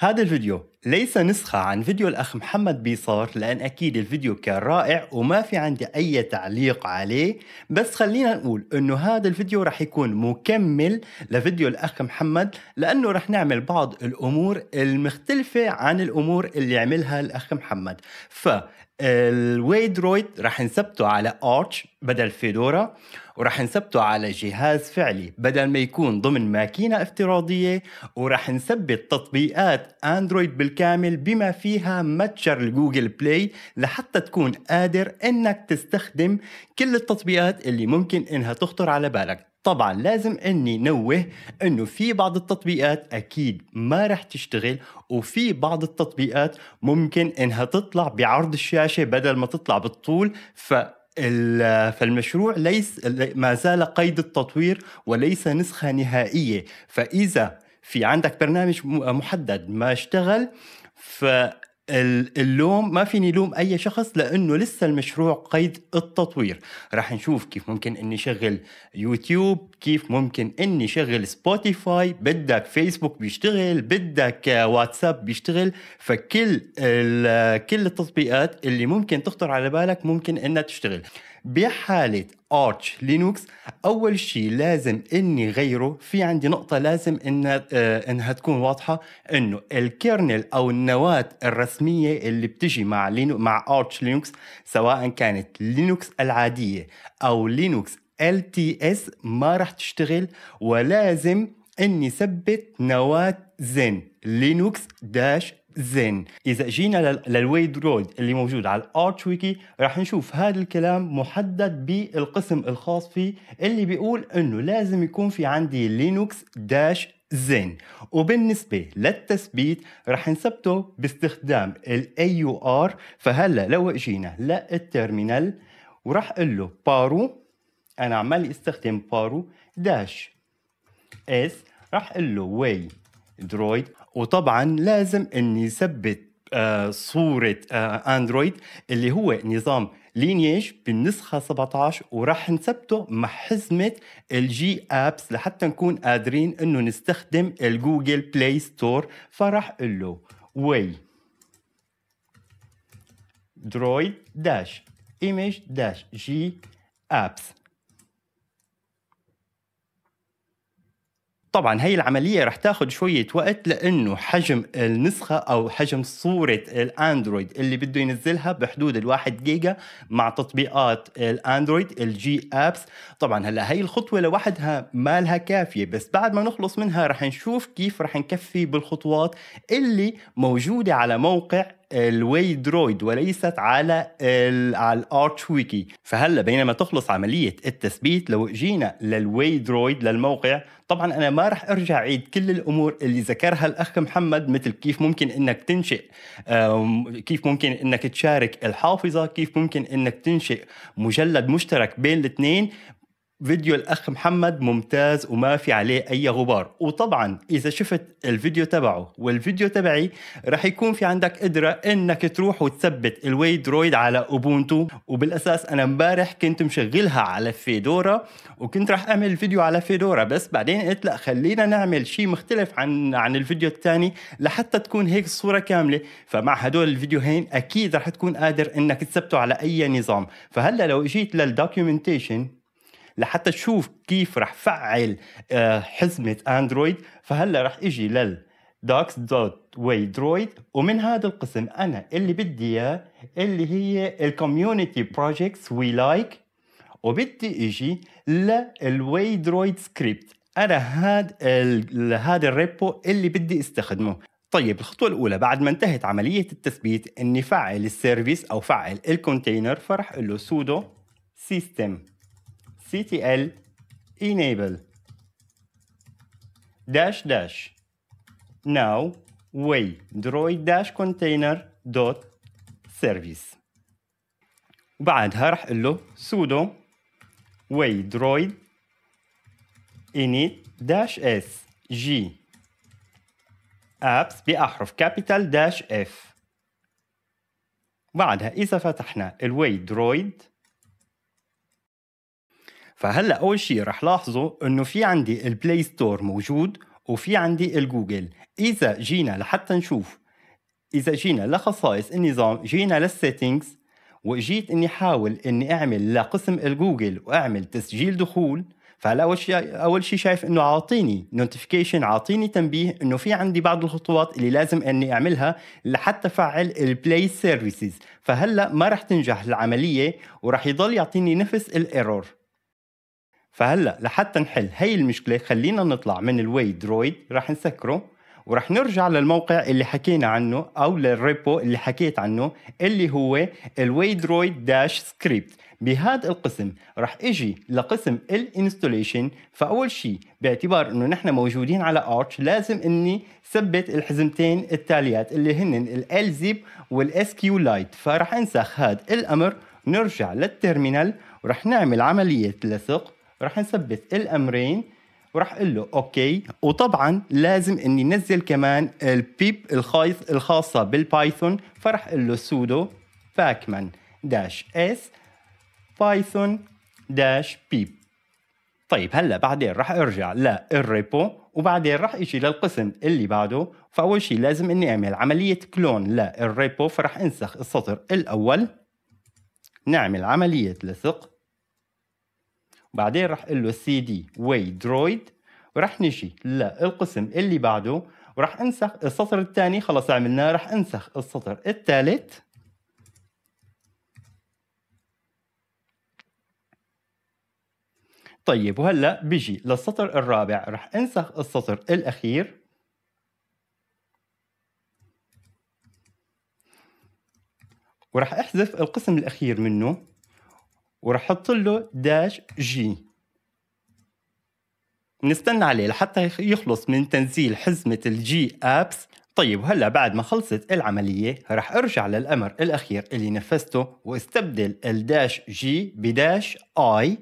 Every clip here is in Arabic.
هذا الفيديو ليس نسخة عن فيديو الأخ محمد بيصار لأن أكيد الفيديو كان رائع وما في عندي أي تعليق عليه بس خلينا نقول أنه هذا الفيديو رح يكون مكمل لفيديو الأخ محمد لأنه رح نعمل بعض الأمور المختلفة عن الأمور اللي عملها الأخ محمد فالويدرويد رح نثبته على ارتش بدل فيدورا وراح نثبته على جهاز فعلي بدل ما يكون ضمن ماكينة افتراضية وراح نثبت تطبيقات اندرويد بالكامل بما فيها متجر الجوجل بلاي لحتى تكون قادر انك تستخدم كل التطبيقات اللي ممكن انها تخطر على بالك طبعا لازم اني نوه انه في بعض التطبيقات اكيد ما رح تشتغل وفي بعض التطبيقات ممكن انها تطلع بعرض الشاشه بدل ما تطلع بالطول ف فالمشروع ليس ما زال قيد التطوير وليس نسخة نهائية فإذا في عندك برنامج محدد ما اشتغل اللوم ما فيني لوم اي شخص لانه لسه المشروع قيد التطوير راح نشوف كيف ممكن اني شغل يوتيوب كيف ممكن اني شغل سبوتيفاي بدك فيسبوك بيشتغل بدك واتساب بيشتغل فكل كل التطبيقات اللي ممكن تخطر على بالك ممكن انها تشتغل بحالة ارتش لينوكس اول شيء لازم اني غيره في عندي نقطة لازم انها آه انها تكون واضحة انه الكيرنل او النواة الرسمية اللي بتجي مع لينو مع ارتش لينوكس سواء كانت لينوكس العادية او لينوكس LTS ما راح تشتغل ولازم اني ثبت نواة زين لينوكس داش زين اذا جينا للويد رود اللي موجود على الارت ويكي راح نشوف هذا الكلام محدد بالقسم الخاص فيه اللي بيقول انه لازم يكون في عندي لينوكس داش زين وبالنسبة للتثبيت رح نثبته باستخدام ال AUR فهلا لو اجينا للترمينال وراح اقول له بارو انا عمال استخدم بارو داش اس راح اقول له واي اندرويد وطبعا لازم اني ثبت آه صورة آه اندرويد اللي هو نظام لينيج بالنسخة 17 وراح نثبته مع حزمة الجي ابس لحتى نكون قادرين انه نستخدم الجوجل بلاي ستور فراح اقول له وي درويد داش ايمج داش جي ابس طبعا هي العملية رح تاخد شوية وقت لأنه حجم النسخة أو حجم صورة الأندرويد اللي بده ينزلها بحدود الواحد جيجا مع تطبيقات الأندرويد الجي أبس طبعا هلا هي الخطوة لوحدها ما لها كافية بس بعد ما نخلص منها رح نشوف كيف رح نكفي بالخطوات اللي موجودة على موقع الواي درويد وليست على على الارتش ويكي فهلا بينما تخلص عمليه التثبيت لو جينا للواي درويد للموقع طبعا انا ما راح ارجع عيد كل الامور اللي ذكرها الاخ محمد مثل كيف ممكن انك تنشئ كيف ممكن انك تشارك الحافظه كيف ممكن انك تنشئ مجلد مشترك بين الاثنين فيديو الاخ محمد ممتاز وما في عليه اي غبار وطبعا اذا شفت الفيديو تبعه والفيديو تبعي رح يكون في عندك قدره انك تروح وتثبت الويد درويد على اوبونتو وبالاساس انا امبارح كنت مشغلها على فيدورا وكنت رح اعمل فيديو على فيدورا بس بعدين قلت لا خلينا نعمل شيء مختلف عن عن الفيديو الثاني لحتى تكون هيك الصوره كامله فمع هدول الفيديوهين اكيد رح تكون قادر انك تثبته على اي نظام فهلا لو اجيت للدوكيومنتيشن لحتى تشوف كيف رح فعل آه، حزمه اندرويد فهلا رح اجي لل دوكس دوت واي درويد ومن هذا القسم انا اللي بدي اياه اللي هي الكوميونتي بروجيكتس وي لايك وبدي اجي للواي درويد سكريبت انا هاد هذا الريبو اللي بدي استخدمه طيب الخطوة الأولى بعد ما انتهت عملية التثبيت إني فعل السيرفيس أو فعل الكونتينر فرح أقول له سودو سيستم ctl enable dash dash now way droid dash container dot service وبعدها راح اقول له sudo way droid init dash s g apps بأحرف capital dash f بعدها إذا فتحنا الوي درويد فهلا اول شيء رح لاحظوا انه في عندي البلاي ستور موجود وفي عندي الجوجل اذا جينا لحتى نشوف اذا جينا لخصائص النظام جينا للسيتنجز وجيت اني حاول اني اعمل لقسم الجوجل واعمل تسجيل دخول فهلا اول شيء اول شيء شايف انه عاطيني نوتيفيكيشن عاطيني تنبيه انه في عندي بعض الخطوات اللي لازم اني اعملها لحتى افعل البلاي سيرفيسز فهلا ما رح تنجح العمليه ورح يضل يعطيني نفس الايرور فهلا لحتى نحل هي المشكله خلينا نطلع من الوي درويد رح نسكره ورح نرجع للموقع اللي حكينا عنه او للريبو اللي حكيت عنه اللي هو الويدرويد داش سكريبت بهذا القسم رح اجي لقسم الانستوليشن فاول شيء باعتبار انه نحن موجودين على ارتش لازم اني ثبت الحزمتين التاليات اللي هن ال زيب والاس كيو لايت فرح انسخ هذا الامر نرجع للتيرمينال ورح نعمل عمليه لصق رح نثبت الامرين وراح اقول له اوكي وطبعا لازم اني نزل كمان البيب الخايط الخاصه بالبايثون فرح اقول له سودو باكمان داش اس بايثون داش بيب طيب هلا بعدين راح ارجع للريبو وبعدين راح اجي للقسم اللي بعده فاول شيء لازم اني اعمل عمليه كلون للريبو فراح انسخ السطر الاول نعمل عمليه لصق وبعدين رح اقول له سي دي وي درويد ورح نجي للقسم اللي بعده ورح انسخ السطر الثاني خلص عملناه رح انسخ السطر الثالث طيب وهلا بيجي للسطر الرابع رح انسخ السطر الاخير ورح احذف القسم الاخير منه وراح احط له داش جي نستنى عليه لحتى يخلص من تنزيل حزمة الجي ابس طيب وهلا بعد ما خلصت العملية راح ارجع للامر الاخير اللي نفذته واستبدل الداش جي بداش اي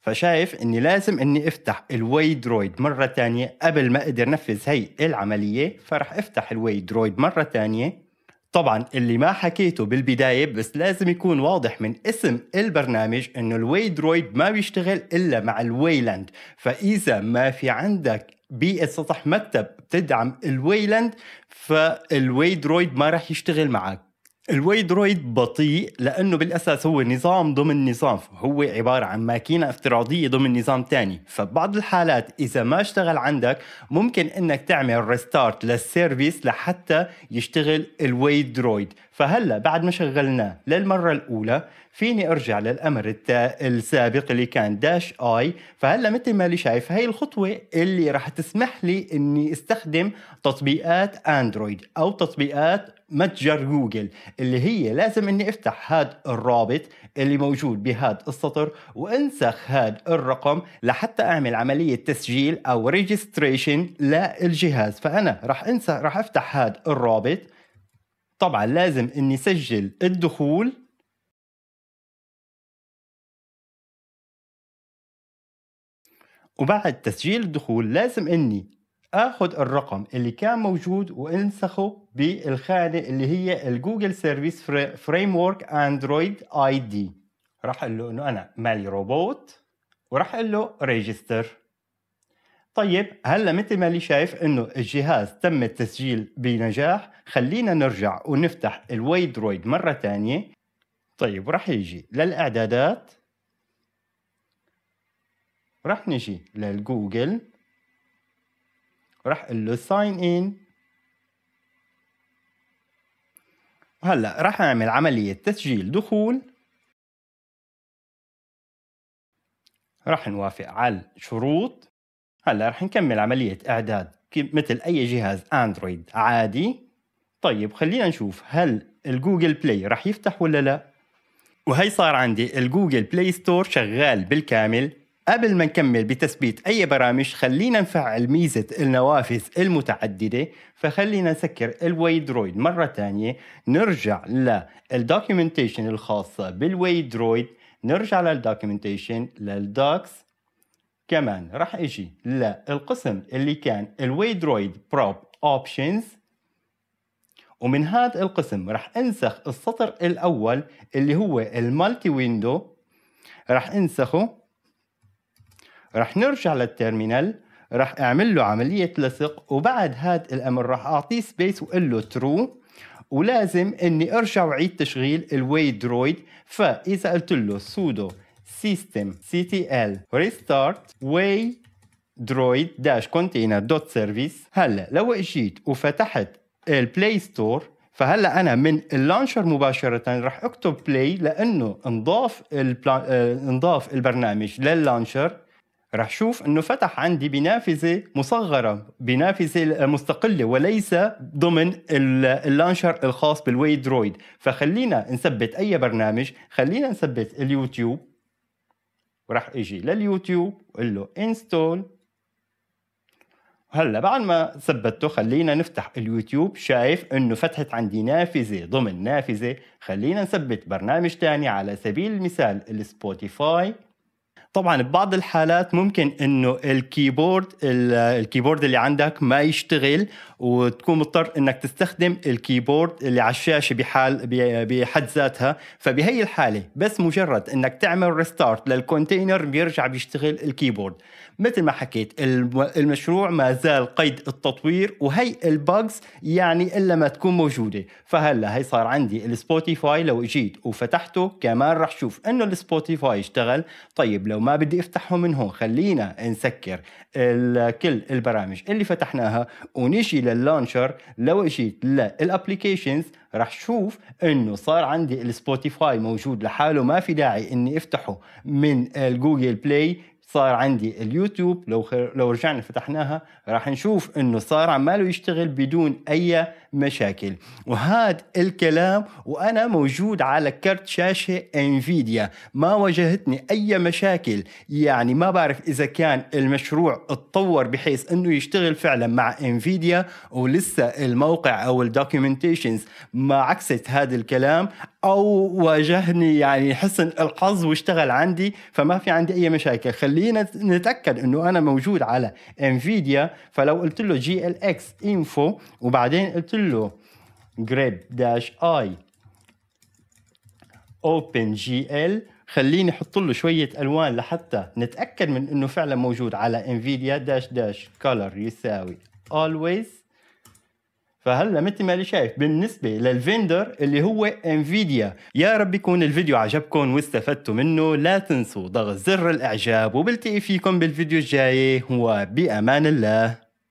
فشايف اني لازم اني افتح الواي درويد مرة تانية قبل ما اقدر نفذ هي العملية فرح افتح الواي درويد مرة تانية طبعا اللي ما حكيته بالبداية بس لازم يكون واضح من اسم البرنامج انه الواي درويد ما بيشتغل الا مع الويلاند فاذا ما في عندك بيئة سطح مكتب بتدعم الويلاند فالواي درويد ما راح يشتغل معك الواي درويد بطيء لانه بالاساس هو نظام ضمن نظام هو عباره عن ماكينه افتراضيه ضمن نظام تاني فبعض الحالات اذا ما اشتغل عندك ممكن انك تعمل ريستارت للسيرفيس لحتى يشتغل الواي درويد فهلا بعد ما شغلناه للمره الاولى فيني ارجع للامر السابق اللي كان داش اي فهلا مثل ما اللي شايف هاي الخطوه اللي راح تسمح لي اني استخدم تطبيقات اندرويد او تطبيقات متجر جوجل اللي هي لازم اني افتح هاد الرابط اللي موجود بهاد السطر وانسخ هاد الرقم لحتى اعمل عملية تسجيل او ريجستريشن للجهاز فانا راح انسخ راح افتح هاد الرابط طبعا لازم اني سجل الدخول وبعد تسجيل الدخول لازم اني اخذ الرقم اللي كان موجود وانسخه بالخانه اللي هي الجوجل سيرفيس فريم ورك اندرويد اي دي راح اقول له انه انا مالي روبوت وراح اقول له ريجستر طيب هلا مثل ما اللي شايف انه الجهاز تم التسجيل بنجاح خلينا نرجع ونفتح الوايد درويد مره ثانيه طيب راح يجي للاعدادات راح نجي للجوجل راح له ساين ان وهلا راح اعمل عمليه تسجيل دخول راح نوافق على الشروط هلا راح نكمل عمليه اعداد مثل اي جهاز اندرويد عادي طيب خلينا نشوف هل الجوجل بلاي راح يفتح ولا لا وهي صار عندي الجوجل بلاي ستور شغال بالكامل قبل ما نكمل بتثبيت أي برامج خلينا نفعل ميزة النوافذ المتعددة فخلينا نسكر الويدرويد مرة تانية نرجع للدوكيومنتيشن الخاصة بالويدرويد نرجع للدوكيومنتيشن للدوكس كمان راح اجي للقسم اللي كان الويدرويد بروب اوبشنز ومن هذا القسم راح انسخ السطر الاول اللي هو المالتي ويندو راح انسخه رح نرجع للتيرمينال رح اعمل له عمليه لصق وبعد هذا الامر رح اعطيه سبيس واقول له ترو ولازم اني ارجع واعيد تشغيل الواي درويد فاذا قلت له سودو سيستم سي تي ال ريستارت واي درويد داش كونتينر دوت سيرفيس هلا لو اجيت وفتحت البلاي ستور فهلا انا من اللانشر مباشره رح اكتب بلاي لانه انضاف آه، انضاف البرنامج لللانشر رح شوف انه فتح عندي بنافذه مصغره بنافذه مستقله وليس ضمن اللانشر الخاص درويد فخلينا نثبت اي برنامج خلينا نثبت اليوتيوب ورح اجي لليوتيوب وقول له انستول هلا بعد ما ثبته خلينا نفتح اليوتيوب شايف انه فتحت عندي نافذه ضمن نافذه خلينا نثبت برنامج تاني على سبيل المثال السبوتيفاي طبعا ببعض الحالات ممكن انه الكيبورد الكيبورد اللي عندك ما يشتغل وتكون مضطر انك تستخدم الكيبورد اللي على الشاشه بحال بحد ذاتها فبهي الحاله بس مجرد انك تعمل ريستارت للكونتينر بيرجع بيشتغل الكيبورد مثل ما حكيت المشروع ما زال قيد التطوير وهي الباجز يعني الا ما تكون موجوده فهلا هي صار عندي السبوتيفاي لو اجيت وفتحته كمان رح شوف انه السبوتيفاي اشتغل طيب لو ما بدي افتحهم من هون خلينا نسكر كل البرامج اللي فتحناها ونيجي لللانشر لو اجيت للابلكيشنز رح شوف انه صار عندي السبوتيفاي موجود لحاله ما في داعي اني افتحه من الجوجل بلاي صار عندي اليوتيوب لو لو رجعنا فتحناها راح نشوف انه صار عماله يشتغل بدون اي مشاكل وهذا الكلام وأنا موجود على كرت شاشة انفيديا ما واجهتني أي مشاكل يعني ما بعرف إذا كان المشروع اتطور بحيث أنه يشتغل فعلا مع انفيديا ولسه الموقع أو الدوكيومنتيشنز ما عكست هذا الكلام أو واجهني يعني حسن الحظ واشتغل عندي فما في عندي أي مشاكل خلينا نتأكد أنه أنا موجود على انفيديا فلو قلت له جي ال اكس انفو وبعدين قلت له له grep i open gl خليني احط له شويه الوان لحتى نتاكد من انه فعلا موجود على انفيديا داش داش color يساوي always فهلا مثل ما اللي شايف بالنسبه للفندر اللي هو انفيديا يا رب يكون الفيديو عجبكم واستفدتوا منه لا تنسوا ضغط زر الاعجاب وبلتقي فيكم بالفيديو الجاي وبامان الله